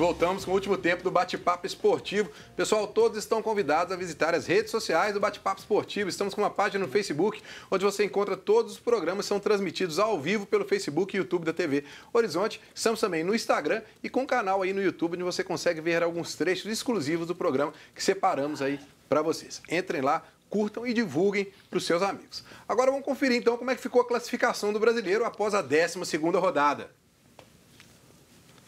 voltamos com o último tempo do Bate-Papo Esportivo. Pessoal, todos estão convidados a visitar as redes sociais do Bate-Papo Esportivo. Estamos com uma página no Facebook, onde você encontra todos os programas que são transmitidos ao vivo pelo Facebook e YouTube da TV Horizonte. Estamos também no Instagram e com um canal aí no YouTube, onde você consegue ver alguns trechos exclusivos do programa que separamos aí para vocês. Entrem lá, curtam e divulguem para os seus amigos. Agora vamos conferir então como é que ficou a classificação do brasileiro após a 12 segunda rodada.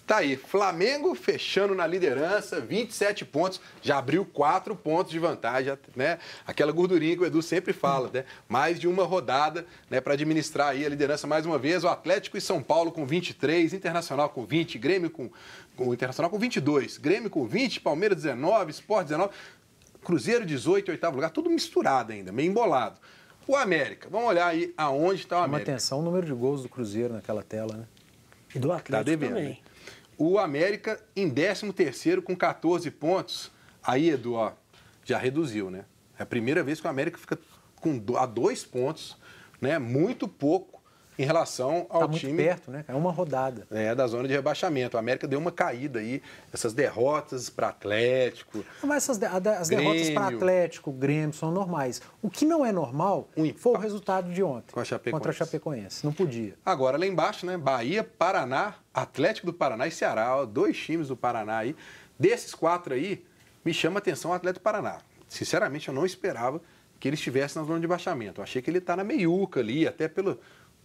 Tá aí, Flamengo fechando na liderança, 27 pontos, já abriu 4 pontos de vantagem, né? Aquela gordurinha que o Edu sempre fala, né? Mais de uma rodada, né, para administrar aí a liderança mais uma vez. O Atlético e São Paulo com 23, Internacional com 20, Grêmio com, com Internacional com 22, Grêmio com 20, Palmeiras 19, Sport 19, Cruzeiro 18, oitavo lugar, tudo misturado ainda, meio embolado. O América, vamos olhar aí aonde está o América. Uma atenção o número de gols do Cruzeiro naquela tela, né? E do tá Atlético tá devendo, também. Né? o América em 13º com 14 pontos. Aí, Edu, ó, já reduziu, né? É a primeira vez que o América fica com, a dois pontos, né? Muito pouco em relação tá ao tá muito time. perto, né? É uma rodada. É, da zona de rebaixamento. A América deu uma caída aí, essas derrotas para Atlético. Mas essas de, as derrotas para Atlético, Grêmio, são normais. O que não é normal um foi o resultado de ontem. A contra a Chapecoense. Não podia. Agora, lá embaixo, né? Bahia, Paraná, Atlético do Paraná e Ceará. Ó, dois times do Paraná aí. Desses quatro aí, me chama a atenção o Atlético Paraná. Sinceramente, eu não esperava que ele estivesse na zona de baixamento. Eu achei que ele está na meiuca ali, até pelo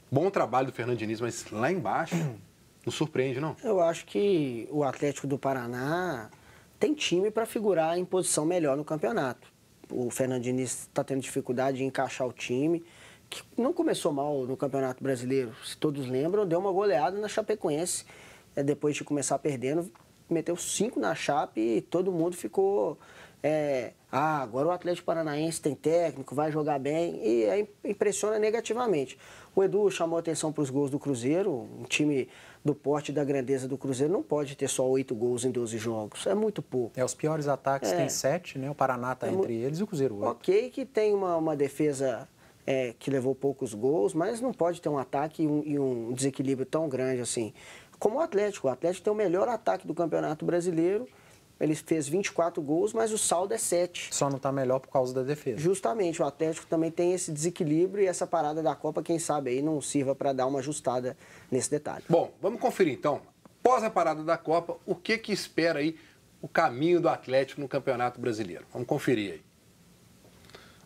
Bom trabalho do Fernando Diniz, mas lá embaixo não surpreende, não? Eu acho que o Atlético do Paraná tem time para figurar em posição melhor no campeonato. O Fernando Diniz está tendo dificuldade de encaixar o time, que não começou mal no Campeonato Brasileiro. Se todos lembram, deu uma goleada na Chapecoense é, depois de começar perdendo, meteu cinco na Chape e todo mundo ficou é, ah, agora o Atlético Paranaense tem técnico, vai jogar bem, e é, impressiona negativamente. O Edu chamou atenção para os gols do Cruzeiro, um time do porte e da grandeza do Cruzeiro não pode ter só oito gols em 12 jogos, é muito pouco. É, os piores ataques é. tem sete, né? O Paraná está é, entre eles e o Cruzeiro oito. Ok que tem uma, uma defesa é, que levou poucos gols, mas não pode ter um ataque e um, e um desequilíbrio tão grande assim. Como o Atlético, o Atlético tem o melhor ataque do Campeonato Brasileiro, ele fez 24 gols, mas o saldo é 7. Só não está melhor por causa da defesa. Justamente, o Atlético também tem esse desequilíbrio e essa parada da Copa, quem sabe aí não sirva para dar uma ajustada nesse detalhe. Bom, vamos conferir então, após a parada da Copa, o que que espera aí o caminho do Atlético no Campeonato Brasileiro? Vamos conferir aí.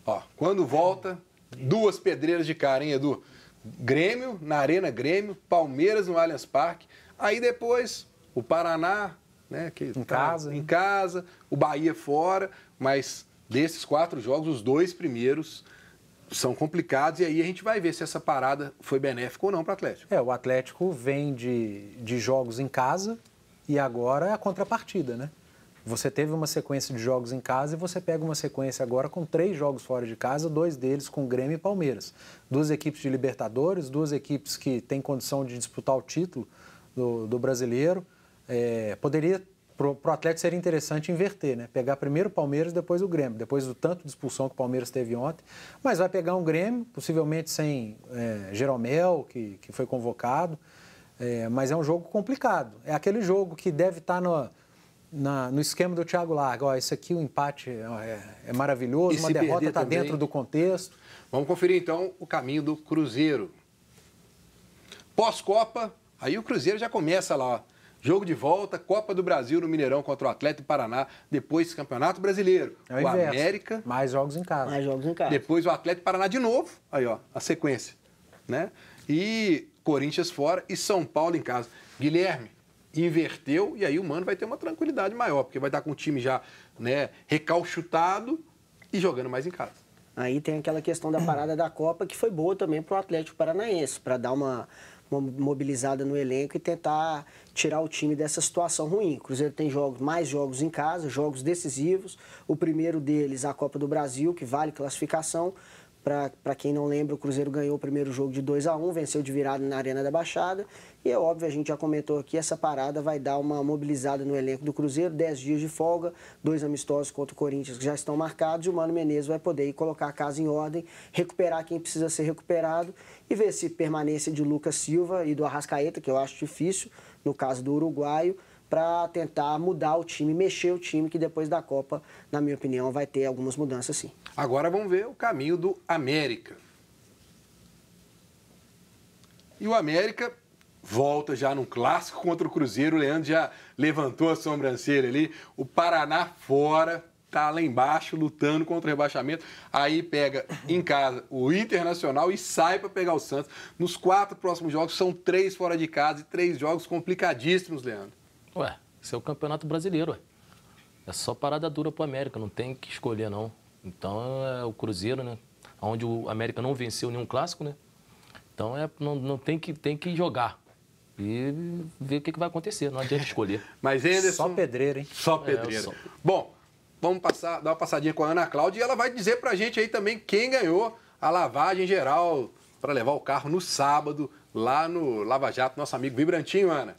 Ó, quando volta, duas pedreiras de cara, hein, Edu? Grêmio, na Arena Grêmio, Palmeiras no Allianz Parque. Aí depois, o Paraná, né? Que em tá casa. Em né? casa, o Bahia fora, mas desses quatro jogos, os dois primeiros são complicados e aí a gente vai ver se essa parada foi benéfica ou não para o Atlético. É, o Atlético vem de, de jogos em casa e agora é a contrapartida, né? Você teve uma sequência de jogos em casa e você pega uma sequência agora com três jogos fora de casa, dois deles com Grêmio e Palmeiras. Duas equipes de Libertadores, duas equipes que têm condição de disputar o título do, do brasileiro é, poderia para o Atlético seria interessante inverter, né? Pegar primeiro o Palmeiras, depois o Grêmio, depois do tanto de expulsão que o Palmeiras teve ontem. Mas vai pegar um Grêmio, possivelmente sem é, Jeromel, que, que foi convocado. É, mas é um jogo complicado. É aquele jogo que deve estar tá no, na, no esquema do Thiago Larga. Ó, isso aqui, o um empate é, é, é maravilhoso, e uma derrota está dentro do contexto. Vamos conferir então o caminho do Cruzeiro. Pós-Copa, aí o Cruzeiro já começa lá, ó Jogo de volta, Copa do Brasil no Mineirão contra o Atlético Paraná, depois Campeonato Brasileiro. É o, o América. Mais jogos em casa. Mais jogos em casa. Depois o Atlético Paraná de novo. Aí, ó, a sequência. Né? E Corinthians fora e São Paulo em casa. Guilherme, inverteu e aí o Mano vai ter uma tranquilidade maior, porque vai estar com o time já né, recalchutado e jogando mais em casa. Aí tem aquela questão da parada da Copa que foi boa também para o Atlético Paranaense, para dar uma mobilizada no elenco e tentar tirar o time dessa situação ruim. O Cruzeiro tem jogos, mais jogos em casa, jogos decisivos. O primeiro deles, a Copa do Brasil, que vale classificação. Para quem não lembra, o Cruzeiro ganhou o primeiro jogo de 2 a 1 venceu de virada na Arena da Baixada. E é óbvio, a gente já comentou aqui, essa parada vai dar uma mobilizada no elenco do Cruzeiro, 10 dias de folga, dois amistosos contra o Corinthians que já estão marcados, e o Mano Menezes vai poder ir colocar a casa em ordem, recuperar quem precisa ser recuperado e ver se permanência de Lucas Silva e do Arrascaeta, que eu acho difícil, no caso do uruguaio, para tentar mudar o time, mexer o time, que depois da Copa, na minha opinião, vai ter algumas mudanças sim. Agora vamos ver o caminho do América. E o América volta já num clássico contra o Cruzeiro. O Leandro já levantou a sobrancelha ali. O Paraná fora, tá lá embaixo lutando contra o rebaixamento. Aí pega em casa o Internacional e sai para pegar o Santos. Nos quatro próximos jogos são três fora de casa e três jogos complicadíssimos, Leandro. Ué, isso é o Campeonato Brasileiro, ué. É só parada dura pro América, não tem que escolher, não. Então é o Cruzeiro, né? Onde o América não venceu nenhum clássico, né? Então é, não, não tem, que, tem que jogar. E ver o que, que vai acontecer, não adianta escolher. Mas Anderson. Só pedreiro, hein? Só pedreiro. É, só... Bom, vamos passar, dar uma passadinha com a Ana Cláudia e ela vai dizer pra gente aí também quem ganhou a lavagem geral para levar o carro no sábado lá no Lava Jato, nosso amigo Vibrantinho, Ana.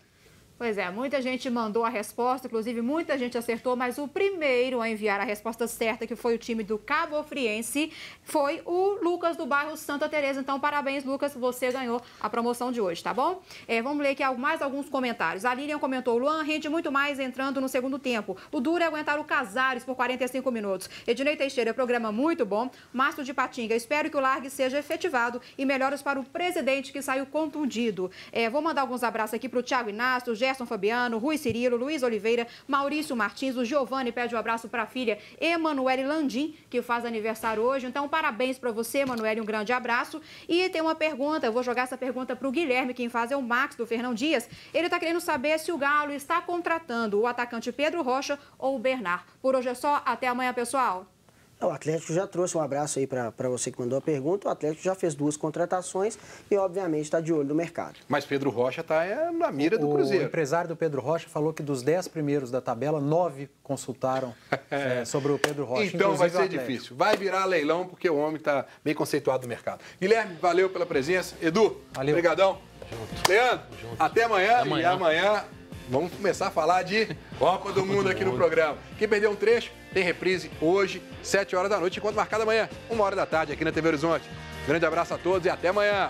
Pois é, muita gente mandou a resposta, inclusive muita gente acertou, mas o primeiro a enviar a resposta certa, que foi o time do Cabo Friense, foi o Lucas do bairro Santa Teresa. Então, parabéns, Lucas, você ganhou a promoção de hoje, tá bom? É, vamos ler aqui mais alguns comentários. A Lilian comentou, Luan rende muito mais entrando no segundo tempo. O duro é aguentar o Casares por 45 minutos. Edinei Teixeira, programa muito bom. Márcio de Patinga, espero que o largue seja efetivado e melhores para o presidente que saiu contundido. É, vou mandar alguns abraços aqui para o Tiago Inácio, Gerson Gerson Fabiano, Rui Cirilo, Luiz Oliveira, Maurício Martins, o Giovanni pede um abraço para a filha Emanuele Landim, que faz aniversário hoje. Então, parabéns para você, Emanuele, um grande abraço. E tem uma pergunta, eu vou jogar essa pergunta para o Guilherme, quem faz é o Max, do Fernão Dias. Ele está querendo saber se o Galo está contratando o atacante Pedro Rocha ou o Bernard. Por hoje é só, até amanhã, pessoal. O Atlético já trouxe um abraço aí para você que mandou a pergunta. O Atlético já fez duas contratações e, obviamente, está de olho no mercado. Mas Pedro Rocha está é, na mira do o Cruzeiro. O empresário do Pedro Rocha falou que dos dez primeiros da tabela, nove consultaram é. é, sobre o Pedro Rocha. Então vai ser difícil. Vai virar leilão porque o homem está bem conceituado no mercado. Guilherme, valeu pela presença. Edu, valeu. obrigadão. Junto. Leandro, Junto. até amanhã. Até amanhã. E amanhã vamos começar a falar de Copa do Mundo aqui no programa. Quem perdeu um trecho, tem reprise hoje, 7 horas da noite, enquanto marcada amanhã, 1 hora da tarde, aqui na TV Horizonte. Grande abraço a todos e até amanhã.